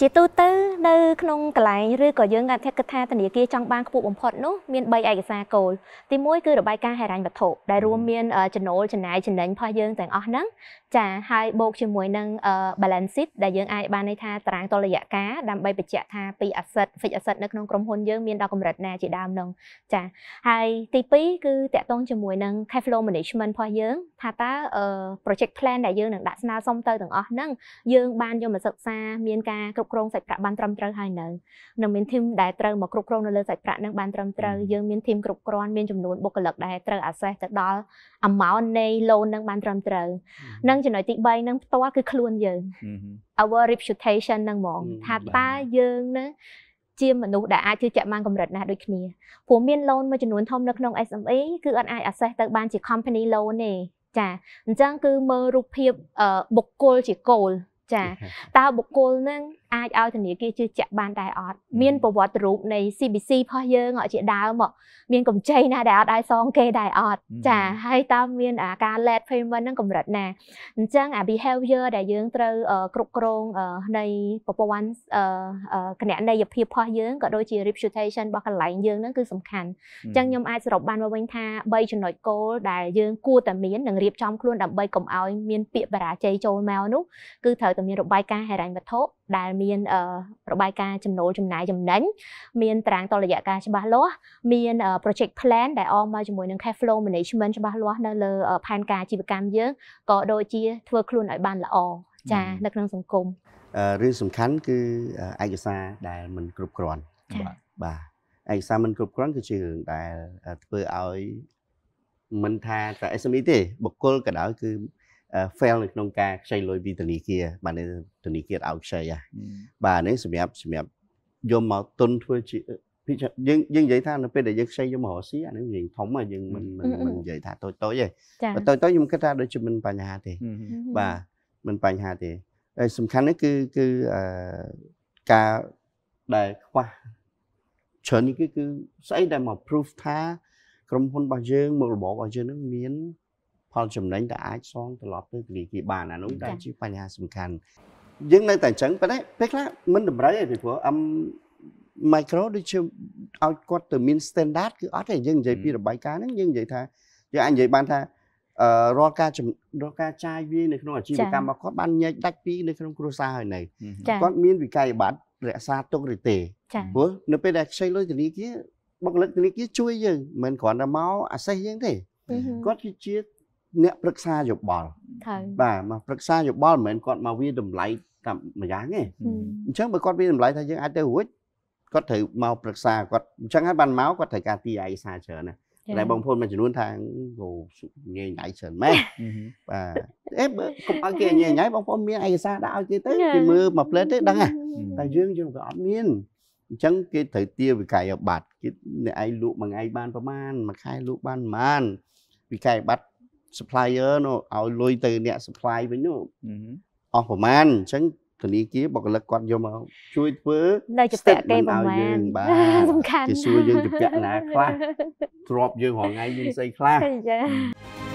ជាទូទៅនៅក្នុងកន្លែងឬក៏យើងអាចគិតថាធនាគារចង់បានខ្ពស់បំផុតនោះមាន3ឯកសារគោលទី1គឺរបាយការណ៍ហិរញ្ញវត្ថុដែលរួមមានចំណូលចំណាយចំណេញរបស់យើងទាំងអស់ហ្នឹងចាហើយបូកជាមួយនឹង balance sheet ដែលយើងអាចបានន័យថាតារាងតុល្យការដើម្បីបញ្ជាក់ថាពី asset fixed asset នៅក្នុងក្រុមហ៊ុនយើងមានដល់កម្រិតណាជាដើមហ្នឹងចាហើយទី2គឺតកតងជាមួយនឹង cash flow management របស់យើងថាតើ project plan ដែលយើងនឹងដាក់ស្នើសុំទៅទាំងអស់ហ្នឹងយើងបានយកមកសិក្សាមានការគ្រប់គ្រប់គ្រងសាច់ប្រាក់បានត្រឹមត្រូវហើយនៅនឹងមានធីមដែលត្រូវមកគ្រប់គ្រងនៅលើសាច់ប្រាក់នឹងបានត្រឹមត្រូវយើងមានធីមគ្រប់គ្រាន់មានចំនួនបុគ្គលិកដែលត្រូវ access ទៅដល់ amount នៃ loan នឹងបានត្រឹមត្រូវនឹងចំណុចទី3នឹងផ្ទាល់គឺខ្លួនយើង our reputation នឹងហ្មងថាតើយើងនឹងជាមនុស្សដែលអាចជឿជាក់បានកម្រិតណាដូចគ្នាព្រោះមាន loan មួយចំនួនធំនៅក្នុង SME គឺអត់អាច access ទៅបានជា company loan ទេចាអញ្ចឹងគឺមើលរូបភាពបុគ្គលជាគោលចាតើបុគ្គលនឹងអាចឲ្យធនាគារជឿជាក់បានដែរអត់មានប្រវត្តិរូបនៃ CBC ផោះយើងអត់ជាដើមមកមានកម្ចីណាដែលអត់ឲ្យសងគេដែរអត់ចាហើយតើមានអាការ late payment ហ្នឹងកម្រិតណាអញ្ចឹងអា behavior ដែលយើងត្រូវគ្រប់គ្រងនៃប្រព័ន្ធគណនេយ្យភាពផោះយើងក៏ដូចជា reputation របស់កន្លែងយើងហ្នឹងគឺសំខាន់អញ្ចឹងខ្ញុំអាចសរុបបានមកវិញថា3ចំណុចគោលដែលយើងគួរតែមាននិងរៀបចំខ្លួនដើម្បីកុំឲ្យមានពាក្យបរាជ័យចូលមកនោះគឺត្រូវតែមានរបាយការណ៍ហិរញ្ញវត្ថុដែលមានរបាយការណ៍ចំណូលចំណាយចំណេញមានតារាងតលយៈការច្បាស់លាស់មាន project plan ដែលអមមកជាមួយនឹង cash flow management ច្បាស់លាស់នៅលើផែនការអាជីវកម្មយើងក៏ដូចជា ធ្វើខ្លួនឲ្យបានល្អចានៅក្នុងសង្គមរឿងសំខាន់គឺឯកសារដែលមិនគ្រប់គ្រាន់បាទបាទឯកសារមិនគ្រប់គ្រាន់គឺជារឿងដែលធ្វើឲ្យមិនថាតែ SME ទេបុគ្គលក៏ដោយគឺ fail នៅក្នុងការខ្ចីលុយពីធនាគារបាទធនាគារឲ្យខ្ចីហ่ะបាទនេះសម្រាប់សម្រាប់យកមកទុនធ្វើជាយើងយើងនិយាយថានៅពេលដែលយើងខ្ចីយករកស៊ីអានេះយើងធំហ่ะយើងមិនមិនមិននិយាយថាតូចតូចទេបើតូចតូចខ្ញុំគិតថាដូចជាមិនបញ្ហាទេបាទមិនបញ្ហាទេហើយសំខាន់នេះគឺគឺអឺការដែលខ្វះច្រើននេះគឺគឺស្អីដែលមក proof ថា ក្រុមហ៊ុនរបស់យើងមុខរបររបស់យើងនឹងមានផលចំណេញដែលអាចសងត្រឡប់ទៅធនាគារបានអានោះតែជាបញ្ហាសំខាន់យើងនៅតែអញ្ចឹងប៉ុន្តែពេលខ្លះមិនតម្រូវទេពីព្រោះអឹម micro ដូចជាឲ្យគាត់ទៅមាន standard គឺអត់ទេយើងនិយាយពីរបាយការណ៍ហ្នឹងយើងនិយាយថាយើងអាចនិយាយបានថារាល់ការរាល់ការចាយវានៅក្នុងអាជីវកម្មរបស់គាត់បានញែកដាច់ពីនៅក្នុងគ្រួសារហើយនៅគាត់មានវិក័យប័ត្ររក្សាទុកឬទេព្រោះនៅពេលដែលខ្ចីលុយធនាគារបុគ្គលិកធនាគារជួយយើងមិនគ្រាន់តែមកអាសេះយើងទេគាត់គឺជាអ្នកប្រឹក្សាយោបល់បាទមកប្រឹក្សាយោបល់មិនមែនគាត់មកវាតម្លៃតាមម្យ៉ាងទេអញ្ចឹងបើគាត់វាតម្លៃថាយើងអាចទៅរួចគាត់ត្រូវមកប្រឹក្សាគាត់អញ្ចឹងហើយបានមកគាត់ត្រូវការទីឯកសារច្រើនណាតែបងប្អូនមួយចំនួនថាគោងាយដៃច្រើនម៉ែបាទអេបើកុំឲ្យគេញ៉ៃញ៉ៃបងប្អូនមានឯកសារដាក់ឲ្យគេទៅគេមើលមកផ្លេតទេដឹងហ៎តែយើងយើងក៏អត់មានអញ្ចឹងគេត្រូវទាវិក័យប័ត្រគេអ្នកឯងលក់មួយថ្ងៃបានប្រមាណមួយខែលក់បានប្រមាណវិក័យប័ត្រ supplier នោះឲ្យលុយទៅអ្នក supply វិញនោះអស់ប្រមាណអញ្ចឹងធនាគារបុគ្គលិកគាត់យកមកជួយធ្វើនៅជពាក់គេប្រហែលបាទសំខាន់គេជួយយើងជពាក់ណាខ្លះទ្របយើងរងថ្ងៃយើងស្អីខ្លះចា